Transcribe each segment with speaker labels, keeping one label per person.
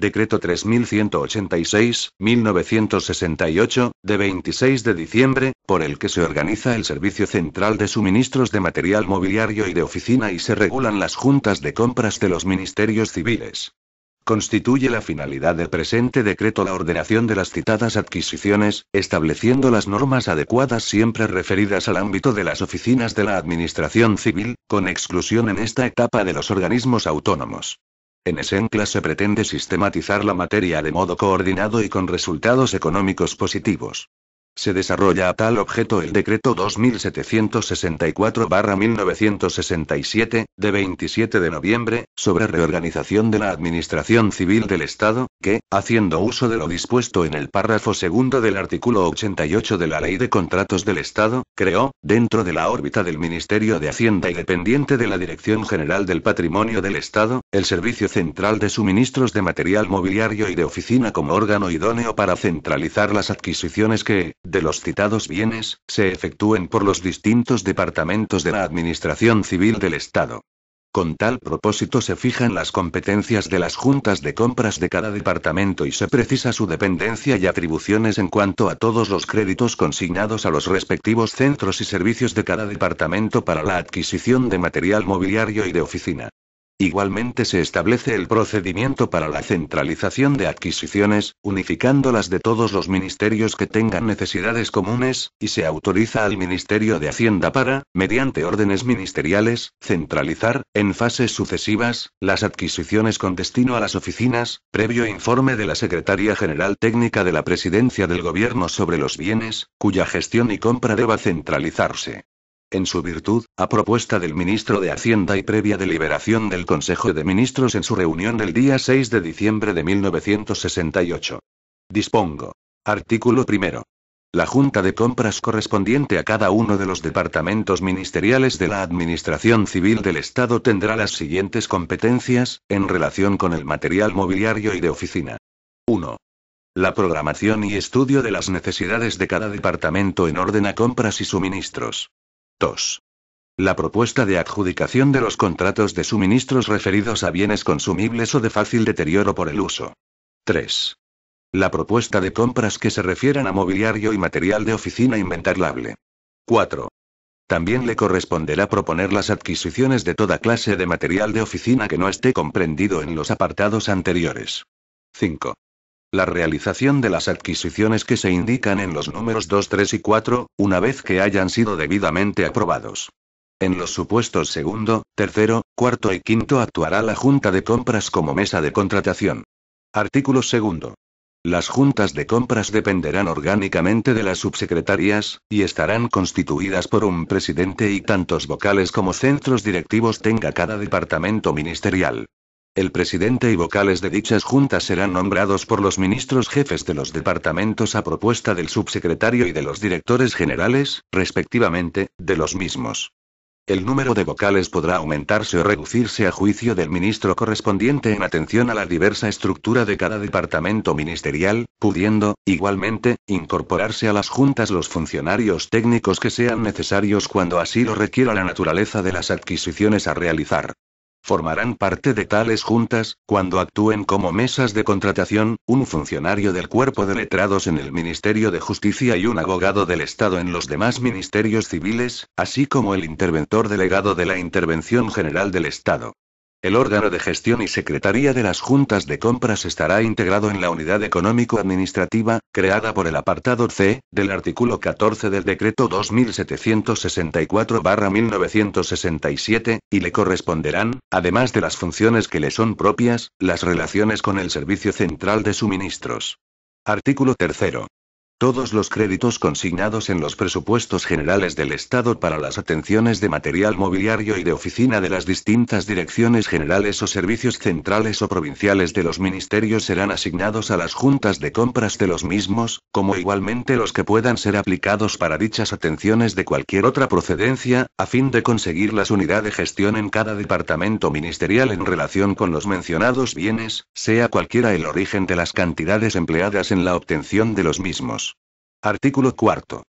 Speaker 1: Decreto 3186-1968, de 26 de diciembre, por el que se organiza el Servicio Central de Suministros de Material Mobiliario y de Oficina y se regulan las juntas de compras de los ministerios civiles. Constituye la finalidad del presente decreto la ordenación de las citadas adquisiciones, estableciendo las normas adecuadas siempre referidas al ámbito de las oficinas de la Administración Civil, con exclusión en esta etapa de los organismos autónomos. En Esencla se pretende sistematizar la materia de modo coordinado y con resultados económicos positivos se desarrolla a tal objeto el decreto 2764-1967, de 27 de noviembre, sobre reorganización de la Administración Civil del Estado, que, haciendo uso de lo dispuesto en el párrafo segundo del artículo 88 de la Ley de Contratos del Estado, creó, dentro de la órbita del Ministerio de Hacienda y dependiente de la Dirección General del Patrimonio del Estado, el Servicio Central de Suministros de Material Mobiliario y de Oficina como órgano idóneo para centralizar las adquisiciones que, de los citados bienes, se efectúen por los distintos departamentos de la Administración Civil del Estado. Con tal propósito se fijan las competencias de las juntas de compras de cada departamento y se precisa su dependencia y atribuciones en cuanto a todos los créditos consignados a los respectivos centros y servicios de cada departamento para la adquisición de material mobiliario y de oficina. Igualmente se establece el procedimiento para la centralización de adquisiciones, unificando las de todos los ministerios que tengan necesidades comunes, y se autoriza al Ministerio de Hacienda para, mediante órdenes ministeriales, centralizar, en fases sucesivas, las adquisiciones con destino a las oficinas, previo informe de la Secretaría General Técnica de la Presidencia del Gobierno sobre los bienes, cuya gestión y compra deba centralizarse. En su virtud, a propuesta del ministro de Hacienda y previa deliberación del Consejo de Ministros en su reunión del día 6 de diciembre de 1968. Dispongo. Artículo primero. La Junta de Compras correspondiente a cada uno de los departamentos ministeriales de la Administración Civil del Estado tendrá las siguientes competencias, en relación con el material mobiliario y de oficina. 1. La programación y estudio de las necesidades de cada departamento en orden a compras y suministros. 2. La propuesta de adjudicación de los contratos de suministros referidos a bienes consumibles o de fácil deterioro por el uso. 3. La propuesta de compras que se refieran a mobiliario y material de oficina inventariable. 4. También le corresponderá proponer las adquisiciones de toda clase de material de oficina que no esté comprendido en los apartados anteriores. 5. La realización de las adquisiciones que se indican en los números 2, 3 y 4, una vez que hayan sido debidamente aprobados. En los supuestos segundo, tercero, cuarto y quinto actuará la Junta de Compras como mesa de contratación. Artículo segundo. Las juntas de compras dependerán orgánicamente de las subsecretarías, y estarán constituidas por un presidente y tantos vocales como centros directivos tenga cada departamento ministerial. El presidente y vocales de dichas juntas serán nombrados por los ministros jefes de los departamentos a propuesta del subsecretario y de los directores generales, respectivamente, de los mismos. El número de vocales podrá aumentarse o reducirse a juicio del ministro correspondiente en atención a la diversa estructura de cada departamento ministerial, pudiendo, igualmente, incorporarse a las juntas los funcionarios técnicos que sean necesarios cuando así lo requiera la naturaleza de las adquisiciones a realizar. Formarán parte de tales juntas, cuando actúen como mesas de contratación, un funcionario del cuerpo de letrados en el Ministerio de Justicia y un abogado del Estado en los demás ministerios civiles, así como el interventor delegado de la Intervención General del Estado. El órgano de gestión y secretaría de las juntas de compras estará integrado en la unidad económico-administrativa, creada por el apartado C, del artículo 14 del decreto 2764-1967, y le corresponderán, además de las funciones que le son propias, las relaciones con el Servicio Central de Suministros. Artículo 3. Todos los créditos consignados en los presupuestos generales del Estado para las atenciones de material mobiliario y de oficina de las distintas direcciones generales o servicios centrales o provinciales de los ministerios serán asignados a las juntas de compras de los mismos, como igualmente los que puedan ser aplicados para dichas atenciones de cualquier otra procedencia, a fin de conseguir las unidades de gestión en cada departamento ministerial en relación con los mencionados bienes, sea cualquiera el origen de las cantidades empleadas en la obtención de los mismos. Artículo 4.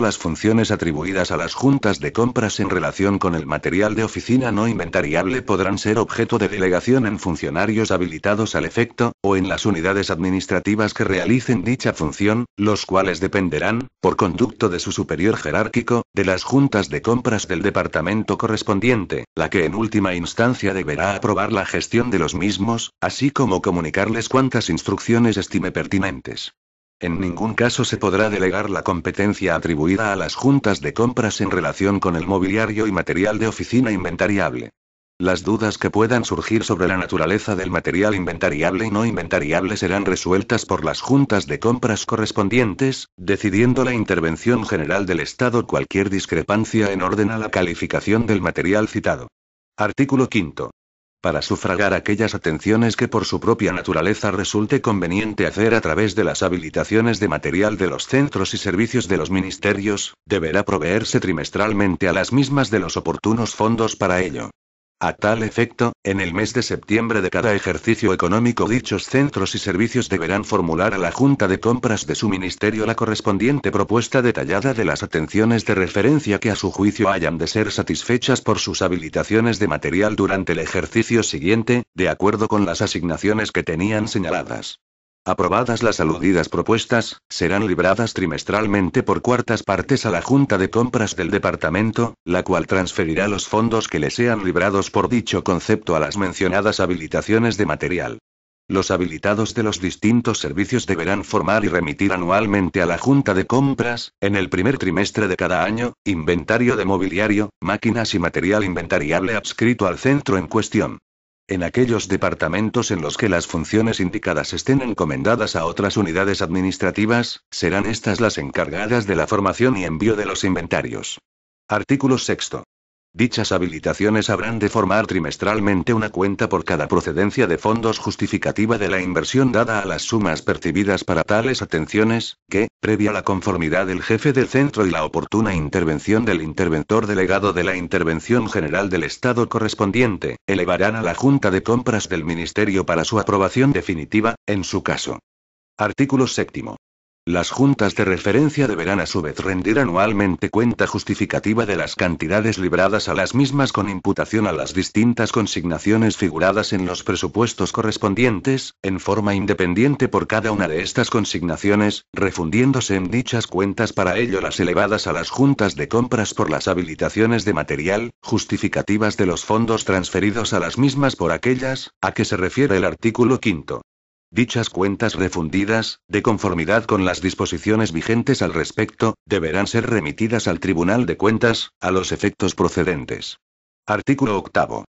Speaker 1: Las funciones atribuidas a las juntas de compras en relación con el material de oficina no inventariable podrán ser objeto de delegación en funcionarios habilitados al efecto, o en las unidades administrativas que realicen dicha función, los cuales dependerán, por conducto de su superior jerárquico, de las juntas de compras del departamento correspondiente, la que en última instancia deberá aprobar la gestión de los mismos, así como comunicarles cuantas instrucciones estime pertinentes. En ningún caso se podrá delegar la competencia atribuida a las juntas de compras en relación con el mobiliario y material de oficina inventariable. Las dudas que puedan surgir sobre la naturaleza del material inventariable y no inventariable serán resueltas por las juntas de compras correspondientes, decidiendo la intervención general del Estado cualquier discrepancia en orden a la calificación del material citado. Artículo 5 para sufragar aquellas atenciones que por su propia naturaleza resulte conveniente hacer a través de las habilitaciones de material de los centros y servicios de los ministerios, deberá proveerse trimestralmente a las mismas de los oportunos fondos para ello. A tal efecto, en el mes de septiembre de cada ejercicio económico dichos centros y servicios deberán formular a la Junta de Compras de su Ministerio la correspondiente propuesta detallada de las atenciones de referencia que a su juicio hayan de ser satisfechas por sus habilitaciones de material durante el ejercicio siguiente, de acuerdo con las asignaciones que tenían señaladas. Aprobadas las aludidas propuestas, serán libradas trimestralmente por cuartas partes a la Junta de Compras del Departamento, la cual transferirá los fondos que le sean librados por dicho concepto a las mencionadas habilitaciones de material. Los habilitados de los distintos servicios deberán formar y remitir anualmente a la Junta de Compras, en el primer trimestre de cada año, inventario de mobiliario, máquinas y material inventariable adscrito al centro en cuestión en aquellos departamentos en los que las funciones indicadas estén encomendadas a otras unidades administrativas, serán estas las encargadas de la formación y envío de los inventarios. Artículo 6. Dichas habilitaciones habrán de formar trimestralmente una cuenta por cada procedencia de fondos justificativa de la inversión dada a las sumas percibidas para tales atenciones, que, previa la conformidad del jefe del centro y la oportuna intervención del interventor delegado de la intervención general del Estado correspondiente, elevarán a la Junta de Compras del Ministerio para su aprobación definitiva, en su caso. Artículo séptimo. Las juntas de referencia deberán a su vez rendir anualmente cuenta justificativa de las cantidades libradas a las mismas con imputación a las distintas consignaciones figuradas en los presupuestos correspondientes, en forma independiente por cada una de estas consignaciones, refundiéndose en dichas cuentas para ello las elevadas a las juntas de compras por las habilitaciones de material, justificativas de los fondos transferidos a las mismas por aquellas, a que se refiere el artículo 5. Dichas cuentas refundidas, de conformidad con las disposiciones vigentes al respecto, deberán ser remitidas al Tribunal de Cuentas, a los efectos procedentes. Artículo 8.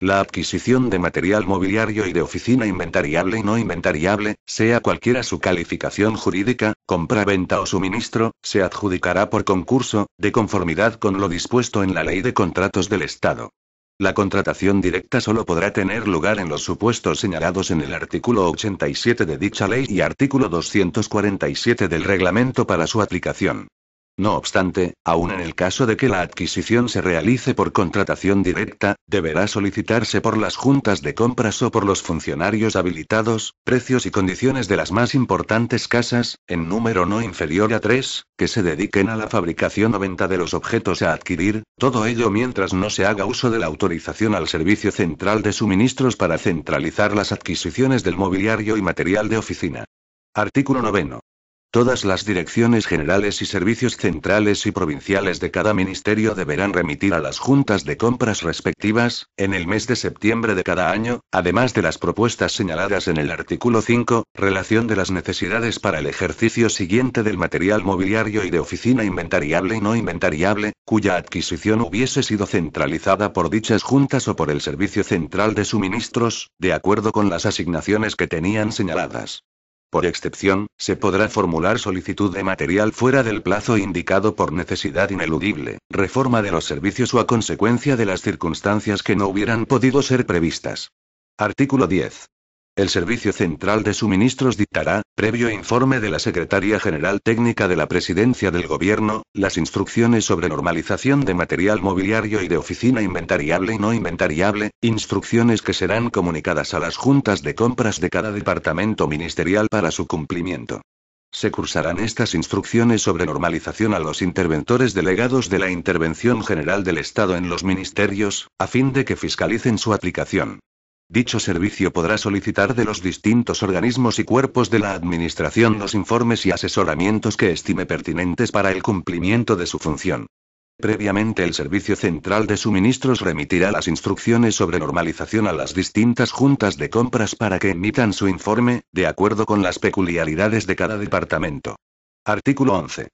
Speaker 1: La adquisición de material mobiliario y de oficina inventariable y no inventariable, sea cualquiera su calificación jurídica, compra-venta o suministro, se adjudicará por concurso, de conformidad con lo dispuesto en la Ley de Contratos del Estado. La contratación directa solo podrá tener lugar en los supuestos señalados en el artículo 87 de dicha ley y artículo 247 del reglamento para su aplicación. No obstante, aun en el caso de que la adquisición se realice por contratación directa, deberá solicitarse por las juntas de compras o por los funcionarios habilitados, precios y condiciones de las más importantes casas, en número no inferior a tres, que se dediquen a la fabricación o venta de los objetos a adquirir, todo ello mientras no se haga uso de la autorización al Servicio Central de Suministros para centralizar las adquisiciones del mobiliario y material de oficina. Artículo 9. Todas las direcciones generales y servicios centrales y provinciales de cada ministerio deberán remitir a las juntas de compras respectivas, en el mes de septiembre de cada año, además de las propuestas señaladas en el artículo 5, relación de las necesidades para el ejercicio siguiente del material mobiliario y de oficina inventariable y no inventariable, cuya adquisición hubiese sido centralizada por dichas juntas o por el Servicio Central de Suministros, de acuerdo con las asignaciones que tenían señaladas. Por excepción, se podrá formular solicitud de material fuera del plazo indicado por necesidad ineludible, reforma de los servicios o a consecuencia de las circunstancias que no hubieran podido ser previstas. Artículo 10. El Servicio Central de Suministros dictará, previo informe de la Secretaría General Técnica de la Presidencia del Gobierno, las instrucciones sobre normalización de material mobiliario y de oficina inventariable y no inventariable, instrucciones que serán comunicadas a las juntas de compras de cada departamento ministerial para su cumplimiento. Se cursarán estas instrucciones sobre normalización a los interventores delegados de la Intervención General del Estado en los ministerios, a fin de que fiscalicen su aplicación. Dicho servicio podrá solicitar de los distintos organismos y cuerpos de la Administración los informes y asesoramientos que estime pertinentes para el cumplimiento de su función. Previamente el Servicio Central de Suministros remitirá las instrucciones sobre normalización a las distintas juntas de compras para que emitan su informe, de acuerdo con las peculiaridades de cada departamento. Artículo 11.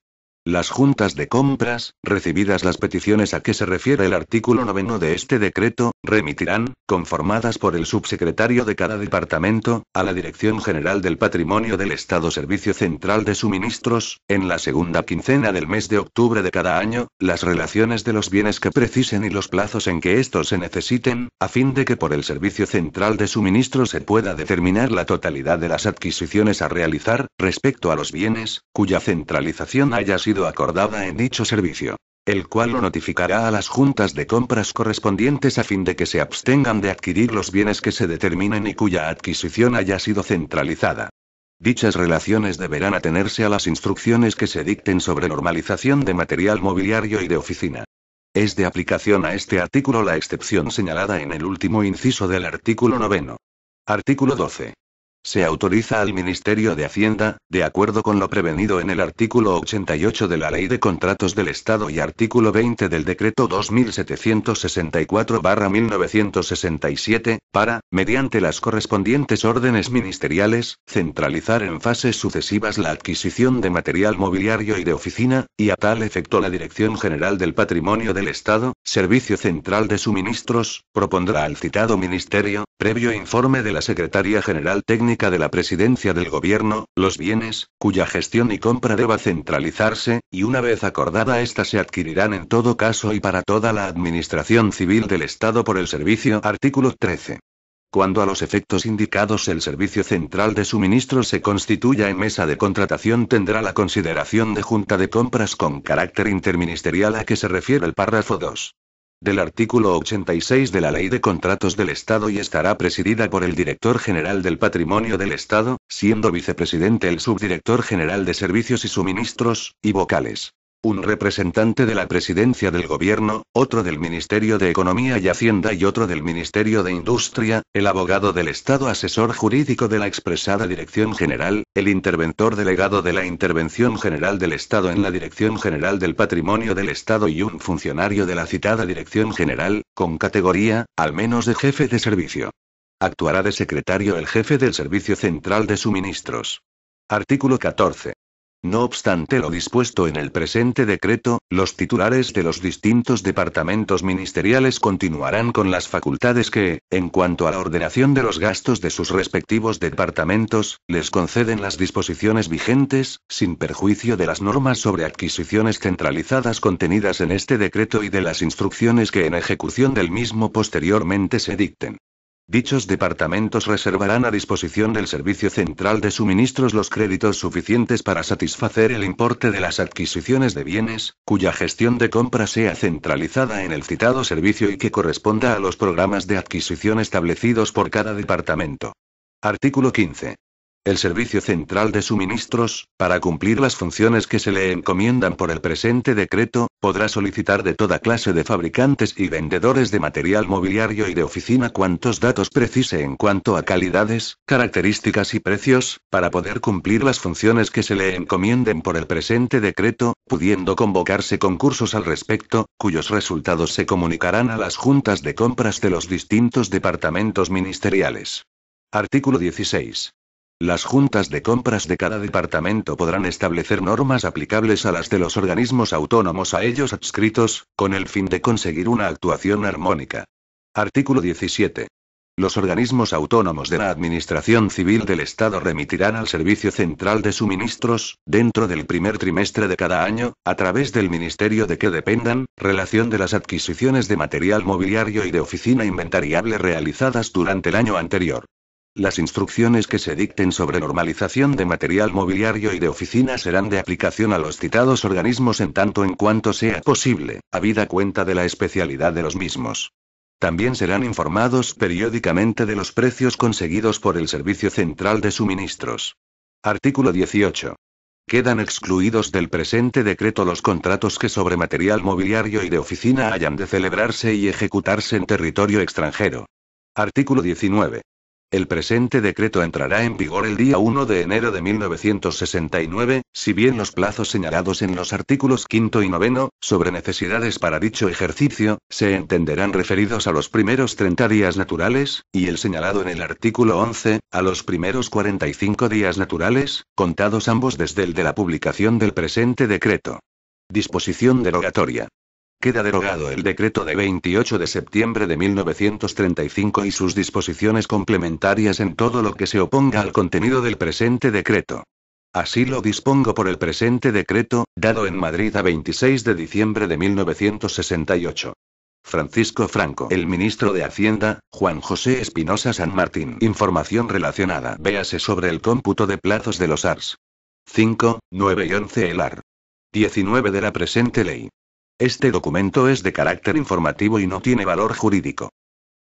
Speaker 1: Las juntas de compras, recibidas las peticiones a que se refiere el artículo noveno de este decreto, remitirán, conformadas por el subsecretario de cada departamento, a la Dirección General del Patrimonio del Estado Servicio Central de Suministros, en la segunda quincena del mes de octubre de cada año, las relaciones de los bienes que precisen y los plazos en que estos se necesiten, a fin de que por el Servicio Central de Suministros se pueda determinar la totalidad de las adquisiciones a realizar, respecto a los bienes, cuya centralización haya sido acordada en dicho servicio el cual lo notificará a las juntas de compras correspondientes a fin de que se abstengan de adquirir los bienes que se determinen y cuya adquisición haya sido centralizada. Dichas relaciones deberán atenerse a las instrucciones que se dicten sobre normalización de material mobiliario y de oficina. Es de aplicación a este artículo la excepción señalada en el último inciso del artículo noveno. Artículo 12. Se autoriza al Ministerio de Hacienda, de acuerdo con lo prevenido en el artículo 88 de la Ley de Contratos del Estado y artículo 20 del Decreto 2764-1967, para, mediante las correspondientes órdenes ministeriales, centralizar en fases sucesivas la adquisición de material mobiliario y de oficina, y a tal efecto la Dirección General del Patrimonio del Estado, Servicio Central de Suministros, propondrá al citado Ministerio, previo informe de la Secretaría General Técnica, de la presidencia del gobierno, los bienes, cuya gestión y compra deba centralizarse, y una vez acordada ésta se adquirirán en todo caso y para toda la administración civil del Estado por el servicio artículo 13. Cuando a los efectos indicados el Servicio Central de Suministro se constituya en mesa de contratación tendrá la consideración de junta de compras con carácter interministerial a que se refiere el párrafo 2 del artículo 86 de la Ley de Contratos del Estado y estará presidida por el Director General del Patrimonio del Estado, siendo vicepresidente el Subdirector General de Servicios y Suministros, y vocales. Un representante de la Presidencia del Gobierno, otro del Ministerio de Economía y Hacienda y otro del Ministerio de Industria, el abogado del Estado asesor jurídico de la expresada Dirección General, el interventor delegado de la Intervención General del Estado en la Dirección General del Patrimonio del Estado y un funcionario de la citada Dirección General, con categoría, al menos de jefe de servicio. Actuará de secretario el jefe del Servicio Central de Suministros. Artículo 14. No obstante lo dispuesto en el presente decreto, los titulares de los distintos departamentos ministeriales continuarán con las facultades que, en cuanto a la ordenación de los gastos de sus respectivos departamentos, les conceden las disposiciones vigentes, sin perjuicio de las normas sobre adquisiciones centralizadas contenidas en este decreto y de las instrucciones que en ejecución del mismo posteriormente se dicten. Dichos departamentos reservarán a disposición del Servicio Central de Suministros los créditos suficientes para satisfacer el importe de las adquisiciones de bienes, cuya gestión de compra sea centralizada en el citado servicio y que corresponda a los programas de adquisición establecidos por cada departamento. Artículo 15 el Servicio Central de Suministros, para cumplir las funciones que se le encomiendan por el presente decreto, podrá solicitar de toda clase de fabricantes y vendedores de material mobiliario y de oficina cuantos datos precise en cuanto a calidades, características y precios, para poder cumplir las funciones que se le encomienden por el presente decreto, pudiendo convocarse concursos al respecto, cuyos resultados se comunicarán a las juntas de compras de los distintos departamentos ministeriales. Artículo 16. Las juntas de compras de cada departamento podrán establecer normas aplicables a las de los organismos autónomos a ellos adscritos, con el fin de conseguir una actuación armónica. Artículo 17. Los organismos autónomos de la Administración Civil del Estado remitirán al Servicio Central de Suministros, dentro del primer trimestre de cada año, a través del ministerio de que dependan, relación de las adquisiciones de material mobiliario y de oficina inventariable realizadas durante el año anterior. Las instrucciones que se dicten sobre normalización de material mobiliario y de oficina serán de aplicación a los citados organismos en tanto en cuanto sea posible, habida cuenta de la especialidad de los mismos. También serán informados periódicamente de los precios conseguidos por el Servicio Central de Suministros. Artículo 18. Quedan excluidos del presente decreto los contratos que sobre material mobiliario y de oficina hayan de celebrarse y ejecutarse en territorio extranjero. Artículo 19. El presente decreto entrará en vigor el día 1 de enero de 1969, si bien los plazos señalados en los artículos 5 y 9, sobre necesidades para dicho ejercicio, se entenderán referidos a los primeros 30 días naturales, y el señalado en el artículo 11, a los primeros 45 días naturales, contados ambos desde el de la publicación del presente decreto. Disposición derogatoria. Queda derogado el decreto de 28 de septiembre de 1935 y sus disposiciones complementarias en todo lo que se oponga al contenido del presente decreto. Así lo dispongo por el presente decreto, dado en Madrid a 26 de diciembre de 1968. Francisco Franco. El ministro de Hacienda, Juan José Espinosa San Martín. Información relacionada. Véase sobre el cómputo de plazos de los ARS. 5, 9 y 11 el AR. 19 de la presente ley. Este documento es de carácter informativo y no tiene valor jurídico.